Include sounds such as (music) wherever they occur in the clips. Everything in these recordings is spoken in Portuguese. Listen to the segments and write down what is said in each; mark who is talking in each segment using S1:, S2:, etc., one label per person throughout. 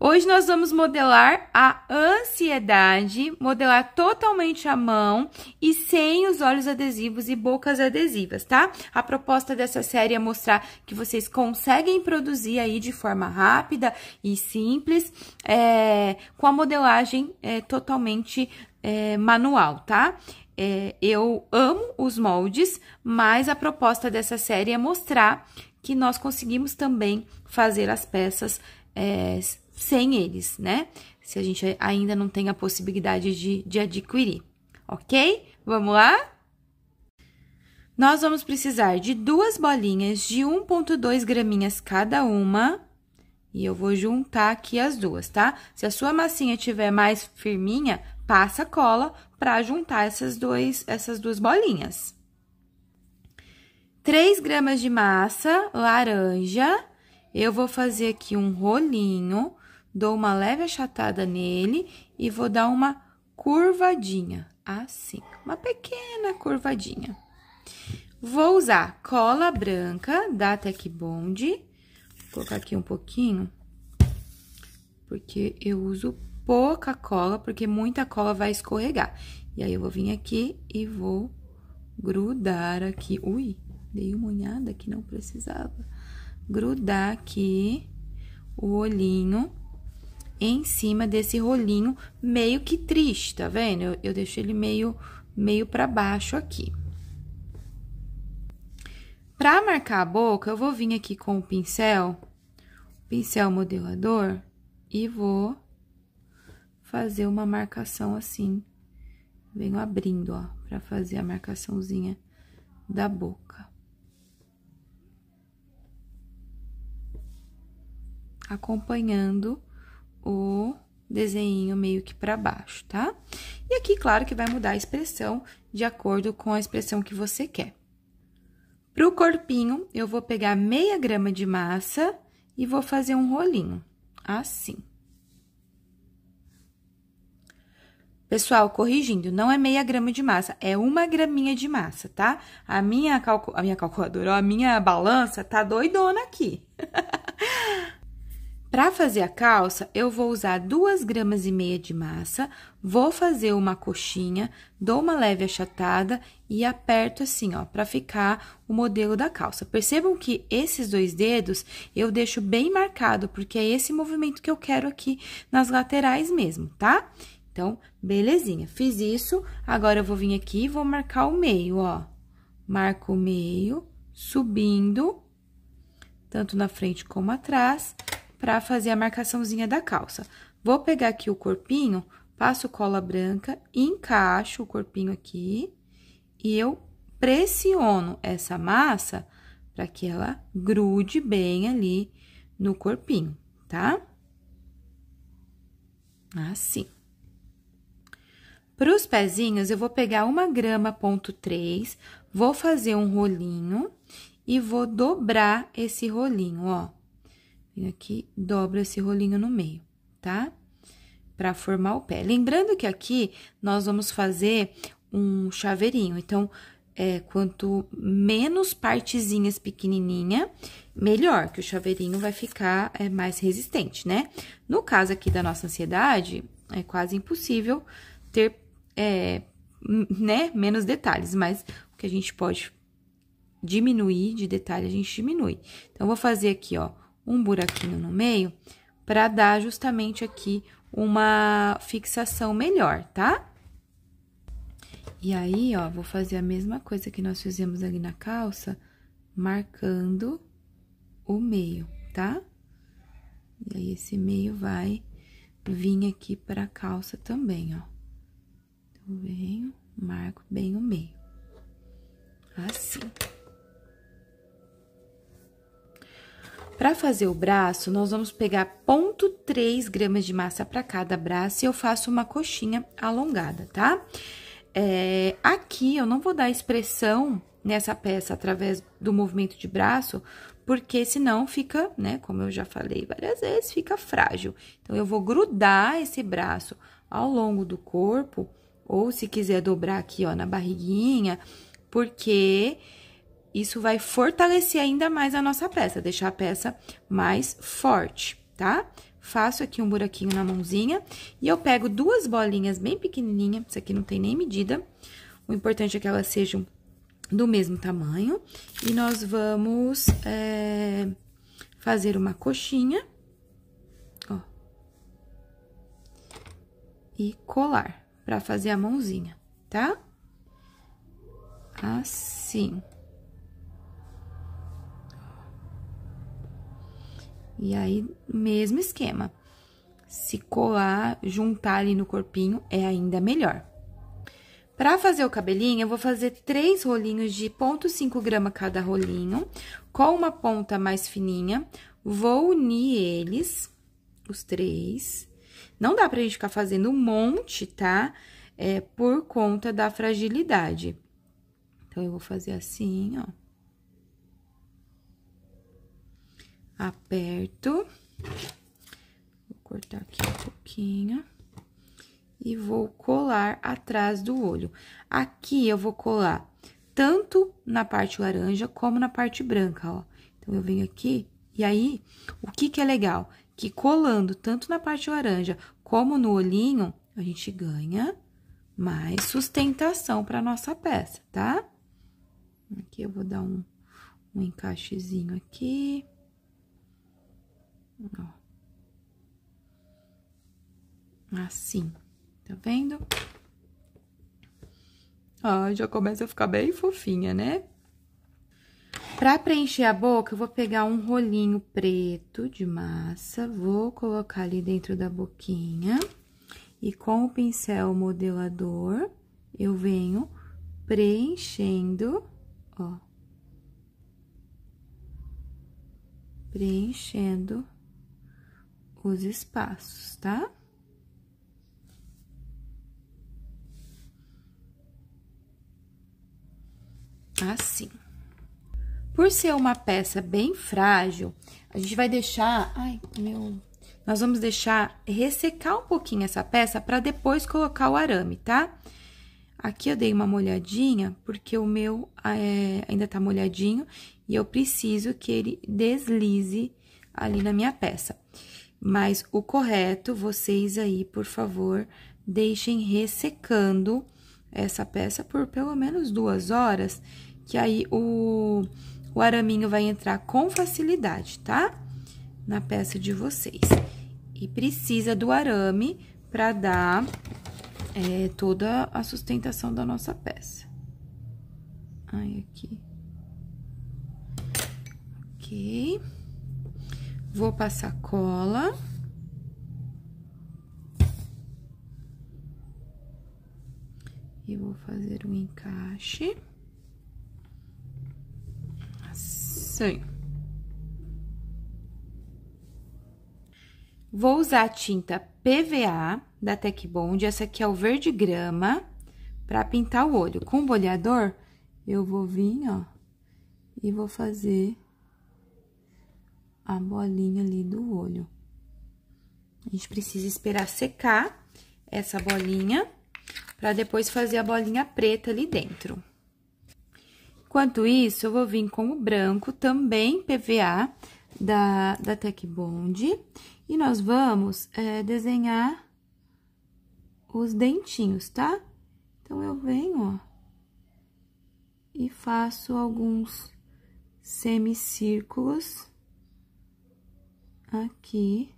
S1: Hoje nós vamos modelar a ansiedade, modelar totalmente a mão e sem os olhos adesivos e bocas adesivas, tá? A proposta dessa série é mostrar que vocês conseguem produzir aí de forma rápida e simples, é, com a modelagem é, totalmente é, manual, tá? É, eu amo os moldes, mas a proposta dessa série é mostrar que nós conseguimos também fazer as peças é, sem eles, né? Se a gente ainda não tem a possibilidade de, de adquirir, ok? Vamos lá? Nós vamos precisar de duas bolinhas de 1,2 graminhas cada uma. E eu vou juntar aqui as duas, tá? Se a sua massinha tiver mais firminha, passa cola para juntar essas, dois, essas duas bolinhas. 3 gramas de massa laranja eu vou fazer aqui um rolinho, dou uma leve achatada nele e vou dar uma curvadinha, assim, uma pequena curvadinha. Vou usar cola branca da Tec Bond, vou colocar aqui um pouquinho, porque eu uso pouca cola, porque muita cola vai escorregar. E aí, eu vou vir aqui e vou grudar aqui. Ui, dei uma unhada que não precisava grudar aqui o olhinho em cima desse rolinho meio que triste, tá vendo? Eu, eu deixo ele meio, meio pra baixo aqui. Pra marcar a boca, eu vou vir aqui com o pincel, pincel modelador, e vou fazer uma marcação assim. Venho abrindo, ó, pra fazer a marcaçãozinha da boca. acompanhando o desenho meio que para baixo, tá? E aqui, claro que vai mudar a expressão de acordo com a expressão que você quer. Para o corpinho, eu vou pegar meia grama de massa e vou fazer um rolinho, assim. Pessoal, corrigindo, não é meia grama de massa, é uma graminha de massa, tá? A minha, calcu... a minha calculadora, ó, a minha balança tá doidona aqui. (laughs) Para fazer a calça, eu vou usar 2 gramas e meia de massa, vou fazer uma coxinha, dou uma leve achatada e aperto assim, ó, para ficar o modelo da calça. Percebam que esses dois dedos eu deixo bem marcado, porque é esse movimento que eu quero aqui nas laterais mesmo, tá? Então, belezinha, fiz isso, agora eu vou vir aqui e vou marcar o meio, ó. Marco o meio, subindo, tanto na frente como atrás para fazer a marcaçãozinha da calça. Vou pegar aqui o corpinho, passo cola branca, encaixo o corpinho aqui e eu pressiono essa massa para que ela grude bem ali no corpinho, tá? Assim. Para os pezinhos, eu vou pegar uma grama ponto 3, vou fazer um rolinho e vou dobrar esse rolinho, ó. Vem aqui, dobra esse rolinho no meio, tá? Pra formar o pé. Lembrando que aqui nós vamos fazer um chaveirinho. Então, é, quanto menos partezinhas pequenininha, melhor, que o chaveirinho vai ficar é, mais resistente, né? No caso aqui da nossa ansiedade, é quase impossível ter, é, né, menos detalhes, mas o que a gente pode diminuir de detalhe, a gente diminui. Então, vou fazer aqui, ó, um buraquinho no meio para dar justamente aqui uma fixação melhor, tá? E aí, ó, vou fazer a mesma coisa que nós fizemos ali na calça, marcando o meio, tá? E aí, esse meio vai vir aqui pra calça também, ó. Então, venho, marco bem o meio. Assim. Para fazer o braço, nós vamos pegar 0,3 gramas de massa para cada braço e eu faço uma coxinha alongada, tá? É, aqui eu não vou dar expressão nessa peça através do movimento de braço, porque senão fica, né, como eu já falei várias vezes, fica frágil. Então, eu vou grudar esse braço ao longo do corpo, ou se quiser dobrar aqui, ó, na barriguinha, porque isso vai fortalecer ainda mais a nossa peça, deixar a peça mais forte, tá? Faço aqui um buraquinho na mãozinha e eu pego duas bolinhas bem pequenininha, isso aqui não tem nem medida. O importante é que elas sejam do mesmo tamanho. E nós vamos é, fazer uma coxinha, ó, e colar pra fazer a mãozinha, tá? Assim. E aí, mesmo esquema. Se colar, juntar ali no corpinho é ainda melhor. Para fazer o cabelinho, eu vou fazer três rolinhos de 0,5 grama cada rolinho, com uma ponta mais fininha. Vou unir eles, os três. Não dá pra gente ficar fazendo um monte, tá? É por conta da fragilidade. Então, eu vou fazer assim, ó. aperto, vou cortar aqui um pouquinho, e vou colar atrás do olho. Aqui eu vou colar tanto na parte laranja como na parte branca, ó. Então, eu venho aqui, e aí, o que que é legal? Que colando tanto na parte laranja como no olhinho, a gente ganha mais sustentação para nossa peça, tá? Aqui eu vou dar um, um encaixezinho aqui. Ó. Assim. Tá vendo? Ó, já começa a ficar bem fofinha, né? Pra preencher a boca, eu vou pegar um rolinho preto de massa, vou colocar ali dentro da boquinha. E com o pincel modelador, eu venho preenchendo, ó. Preenchendo os espaços, tá? Assim. Por ser uma peça bem frágil, a gente vai deixar... Ai, meu... Nós vamos deixar ressecar um pouquinho essa peça para depois colocar o arame, tá? Aqui eu dei uma molhadinha, porque o meu é, ainda tá molhadinho, e eu preciso que ele deslize ali na minha peça. Mas o correto, vocês aí, por favor, deixem ressecando essa peça por pelo menos duas horas, que aí o, o araminho vai entrar com facilidade, tá? Na peça de vocês. E precisa do arame para dar é, toda a sustentação da nossa peça. aí aqui. Ok. Vou passar cola. E vou fazer um encaixe. Assim. Vou usar a tinta PVA da Tec Bond, essa aqui é o verde grama, para pintar o olho. Com o bolhador, eu vou vir, ó, e vou fazer a bolinha ali do olho. A gente precisa esperar secar essa bolinha para depois fazer a bolinha preta ali dentro. Enquanto isso, eu vou vir com o branco, também PVA, da, da Tech Bond. E nós vamos é, desenhar os dentinhos, tá? Então, eu venho, ó, e faço alguns semicírculos aqui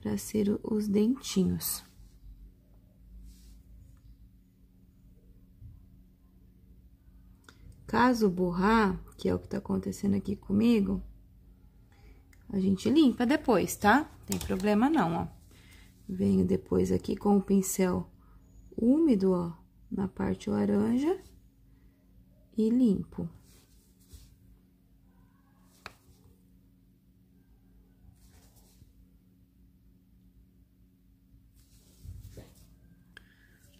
S1: para ser os dentinhos. Caso borrar, que é o que tá acontecendo aqui comigo, a gente limpa depois, tá? Tem problema não, ó. Venho depois aqui com o pincel úmido, ó, na parte laranja e limpo.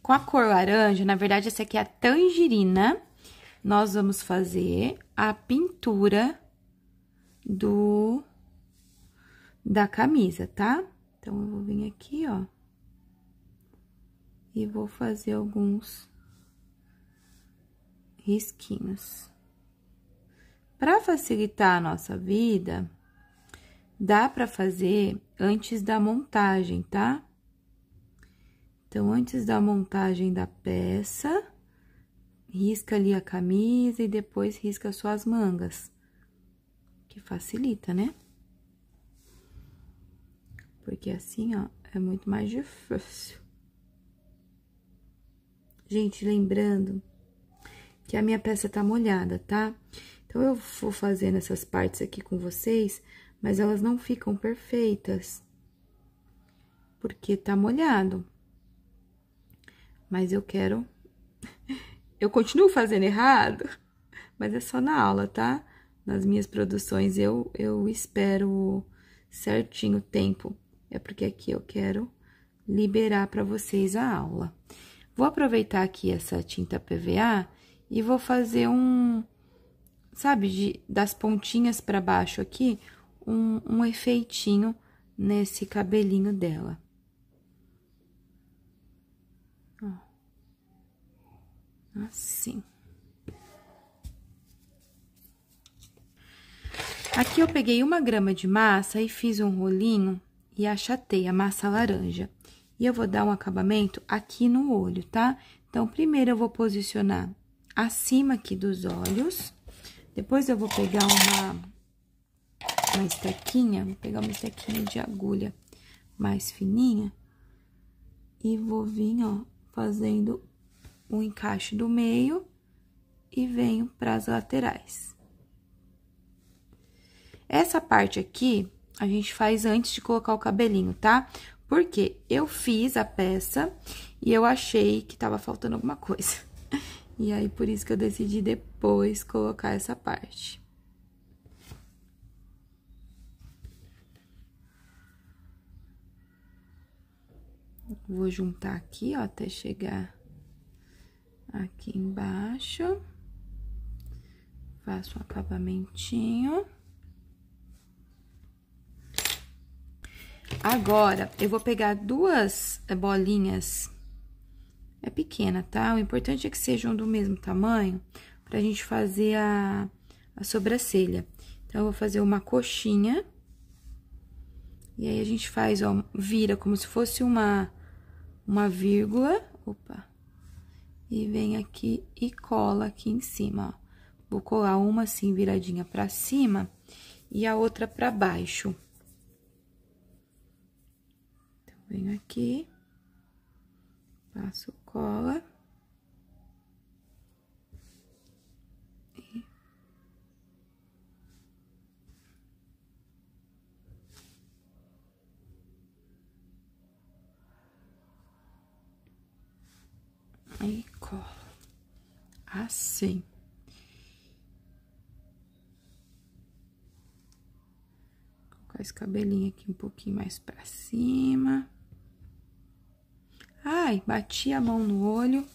S1: Com a cor laranja, na verdade, essa aqui é a tangerina, nós vamos fazer a pintura do da camisa, tá? Então, eu vou vir aqui, ó, e vou fazer alguns risquinhos. Para facilitar a nossa vida, dá para fazer antes da montagem, tá? Então, antes da montagem da peça, risca ali a camisa e depois risca suas mangas, que facilita, né? Porque assim, ó, é muito mais difícil. Gente, lembrando que a minha peça tá molhada, tá? Então, eu vou fazendo essas partes aqui com vocês, mas elas não ficam perfeitas, porque tá molhado. Mas eu quero... Eu continuo fazendo errado, mas é só na aula, tá? Nas minhas produções eu, eu espero certinho o tempo. É porque aqui eu quero liberar para vocês a aula. Vou aproveitar aqui essa tinta PVA e vou fazer um, sabe, de, das pontinhas para baixo aqui, um, um efeitinho nesse cabelinho dela. Assim. Aqui eu peguei uma grama de massa e fiz um rolinho e achatei a massa laranja. E eu vou dar um acabamento aqui no olho, tá? Então, primeiro eu vou posicionar acima aqui dos olhos. Depois eu vou pegar uma, uma estequinha, vou pegar uma estequinha de agulha mais fininha. E vou vir, ó, fazendo o encaixe do meio e venho para as laterais. Essa parte aqui, a gente faz antes de colocar o cabelinho, tá? Porque eu fiz a peça e eu achei que tava faltando alguma coisa. (laughs) E aí, por isso que eu decidi depois colocar essa parte. Vou juntar aqui, ó, até chegar aqui embaixo. Faço um acabamentinho. Agora, eu vou pegar duas bolinhas. É pequena, tá? O importante é que sejam do mesmo tamanho pra gente fazer a, a sobrancelha. Então, eu vou fazer uma coxinha. E aí, a gente faz, ó, vira como se fosse uma, uma vírgula. Opa! e vem aqui e cola aqui em cima, ó. Vou colar uma assim viradinha pra cima e a outra pra baixo. Então, venho aqui, passo cola. Aí cola. Assim. Vou esse cabelinho aqui um pouquinho mais pra cima. Ai, bati a mão no olho.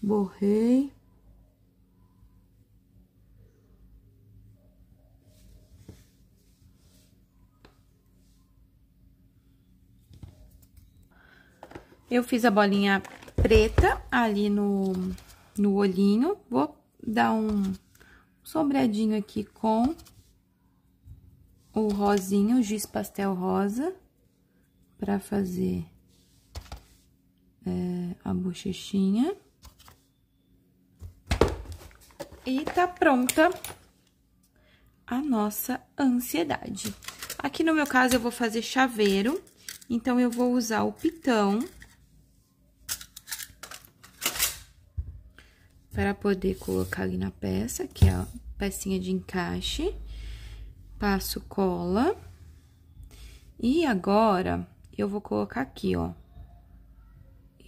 S1: Borrei. Eu fiz a bolinha preta ali no, no olhinho. Vou dar um sobradinho aqui com o rosinho, o giz pastel rosa, para fazer é, a bochechinha. E tá pronta a nossa ansiedade. Aqui no meu caso, eu vou fazer chaveiro, então eu vou usar o pitão para poder colocar ali na peça, que é a pecinha de encaixe. Passo cola. E agora, eu vou colocar aqui, ó.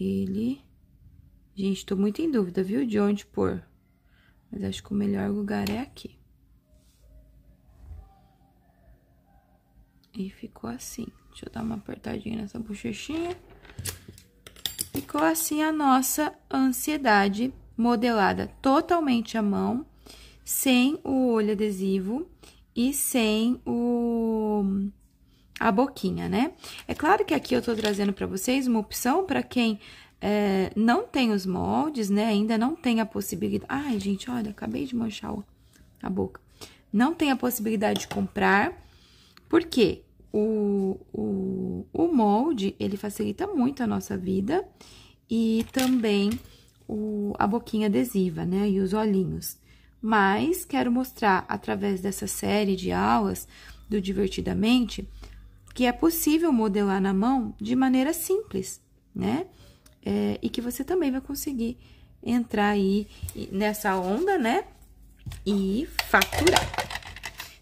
S1: Ele... Gente, tô muito em dúvida, viu, de onde pôr. Mas acho que o melhor lugar é aqui. E ficou assim. Deixa eu dar uma apertadinha nessa bochechinha. Ficou assim a nossa ansiedade modelada totalmente à mão, sem o olho adesivo e sem o a boquinha, né? É claro que aqui eu tô trazendo para vocês uma opção para quem é, não tem os moldes, né? Ainda não tem a possibilidade... Ai, gente, olha, acabei de manchar a boca. Não tem a possibilidade de comprar, porque o, o, o molde, ele facilita muito a nossa vida e também o, a boquinha adesiva, né? E os olhinhos. Mas quero mostrar através dessa série de aulas do Divertidamente que é possível modelar na mão de maneira simples, né? É, e que você também vai conseguir entrar aí nessa onda, né? E faturar.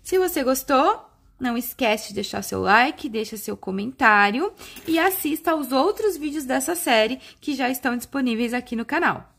S1: Se você gostou, não esquece de deixar seu like, deixa seu comentário e assista aos outros vídeos dessa série que já estão disponíveis aqui no canal.